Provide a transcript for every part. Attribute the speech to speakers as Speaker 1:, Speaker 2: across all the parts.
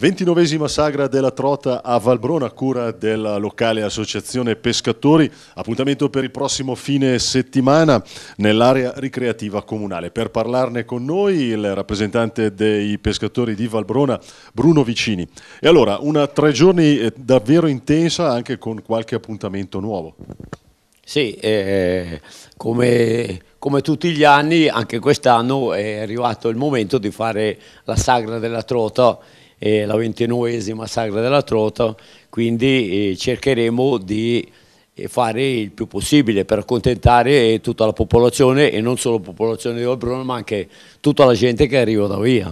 Speaker 1: 29esima sagra della trota a Valbrona, cura della locale associazione pescatori, appuntamento per il prossimo fine settimana nell'area ricreativa comunale. Per parlarne con noi il rappresentante dei pescatori di Valbrona, Bruno Vicini. E allora, una tre giorni eh, davvero intensa anche con qualche appuntamento
Speaker 2: nuovo. Sì, eh, come, come, tutti gli anni, anche quest'anno è arrivato il momento di fare la sagra della trota eh, la ventunesima sagra della trota, quindi eh, cercheremo di eh, fare il più possibile per accontentare eh, tutta la popolazione e non solo la popolazione di Olbrono ma anche tutta la gente che arriva da via.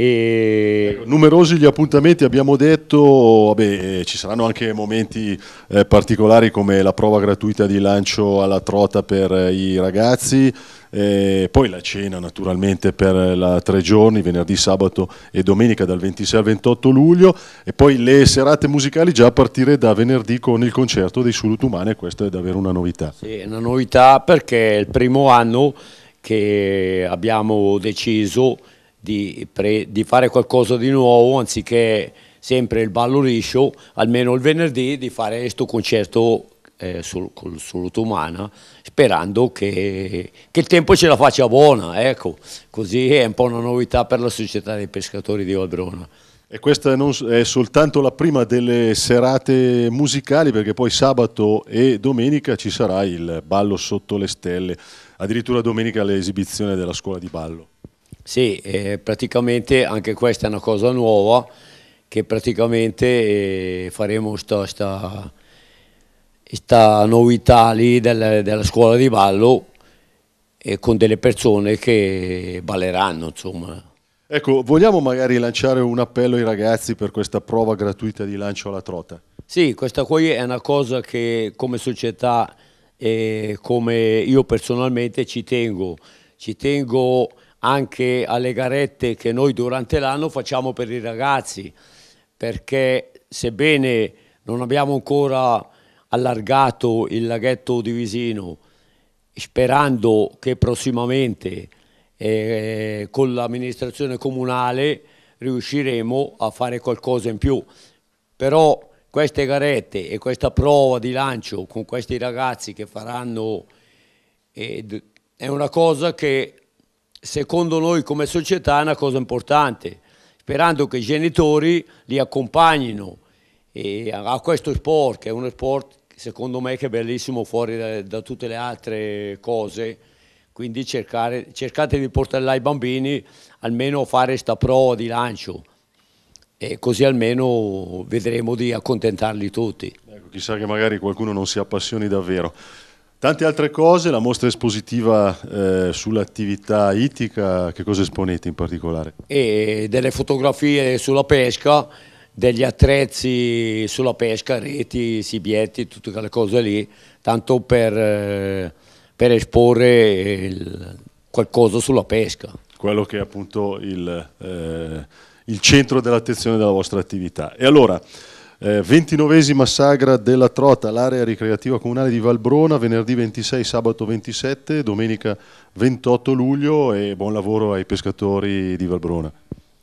Speaker 2: E... numerosi
Speaker 1: gli appuntamenti, abbiamo detto, vabbè, eh, ci saranno anche momenti eh, particolari come la prova gratuita di lancio alla trota per eh, i ragazzi, eh, poi la cena naturalmente per la, tre giorni, venerdì, sabato e domenica dal 26 al 28 luglio e poi le serate musicali già a partire da venerdì con il concerto dei Sulutumane, questa è davvero una novità.
Speaker 2: Sì, è una novità perché è il primo anno che abbiamo deciso di, pre, di, fare qualcosa di nuovo anziché sempre il ballo liscio, almeno il venerdì di fare questo concerto eh, sul, umana, sperando che, che, il tempo ce la faccia buona, ecco, così è un po' una novità per la società dei pescatori di Valbrona.
Speaker 1: E questa non, è soltanto la prima delle serate musicali perché poi sabato e domenica ci sarà il ballo sotto le stelle, addirittura domenica l'esibizione
Speaker 2: della scuola di ballo. Sì, eh, praticamente anche questa è una cosa nuova che praticamente eh, faremo questa novità lì del, della scuola di ballo eh, con delle persone che balleranno insomma.
Speaker 1: Ecco, vogliamo magari lanciare un appello ai ragazzi per questa prova gratuita di lancio alla trota?
Speaker 2: Sì, questa qui è una cosa che come società e eh, come io personalmente ci tengo, ci tengo anche alle garette che noi durante l'anno facciamo per i ragazzi, perché sebbene non abbiamo ancora allargato il laghetto di Visino, sperando che prossimamente eh, con l'amministrazione comunale riusciremo a fare qualcosa in più. Però queste garette e questa prova di lancio con questi ragazzi che faranno eh, è una cosa che secondo noi come società è una cosa importante, sperando che i genitori li accompagnino a questo sport, che è uno sport secondo me che è bellissimo fuori da, da tutte le altre cose, quindi cercare, cercate di portare là i bambini almeno a fare sta prova di lancio e così almeno vedremo di accontentarli tutti. Ecco, chissà che magari qualcuno non si appassioni davvero. Tante
Speaker 1: altre cose, la mostra espositiva eh, sull'attività ittica, che cosa esponete in particolare?
Speaker 2: E delle fotografie sulla pesca, degli attrezzi sulla pesca, reti, sibietti, tutte quelle cose lì, tanto per, eh, per esporre il, qualcosa sulla pesca. Quello che è appunto il, eh, il centro dell'attenzione
Speaker 1: della vostra attività. E allora... 29esima eh, sagra della Trota all'area ricreativa comunale di Valbrona, venerdì 26, sabato 27, domenica 28
Speaker 2: luglio e buon lavoro ai pescatori di Valbrona.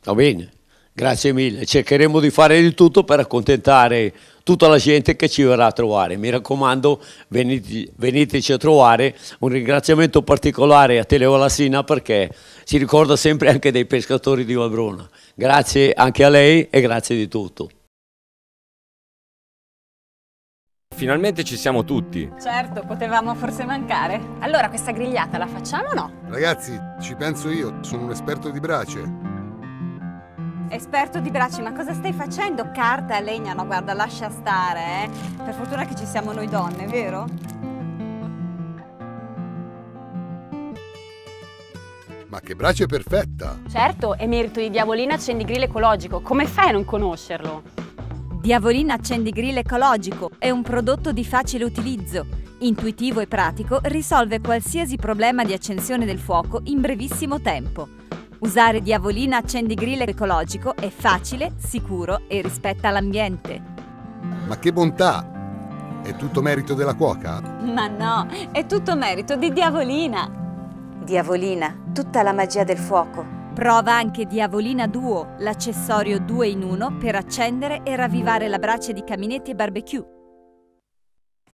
Speaker 2: Va bene, grazie mille. Cercheremo di fare di tutto per accontentare tutta la gente che ci verrà a trovare. Mi raccomando, venite, veniteci a trovare. Un ringraziamento particolare a Teleo Lassina perché si ricorda sempre anche dei pescatori di Valbrona. Grazie anche a lei e grazie di tutto. Finalmente ci siamo tutti.
Speaker 3: Certo, potevamo forse mancare. Allora questa grigliata la facciamo o no?
Speaker 2: Ragazzi,
Speaker 1: ci penso io, sono un esperto di brace.
Speaker 3: Esperto di bracci, ma cosa stai facendo? Carta e legna, no guarda, lascia stare, eh. Per fortuna che ci siamo noi donne, vero?
Speaker 1: Ma che brace perfetta!
Speaker 3: Certo, è merito di Diavolina Cendigril Ecologico, come fai a non conoscerlo? Diavolina accendigrill ecologico è un prodotto di facile utilizzo. Intuitivo e pratico, risolve qualsiasi problema di accensione del fuoco in brevissimo tempo. Usare Diavolina accendigrill ecologico è facile, sicuro e rispetta l'ambiente.
Speaker 1: Ma che bontà! È tutto merito della cuoca?
Speaker 3: Ma no, è tutto merito di Diavolina! Diavolina, tutta la magia del fuoco. Prova anche Diavolina Duo, l'accessorio 2 in 1 per accendere e ravvivare la brace di caminetti e barbecue.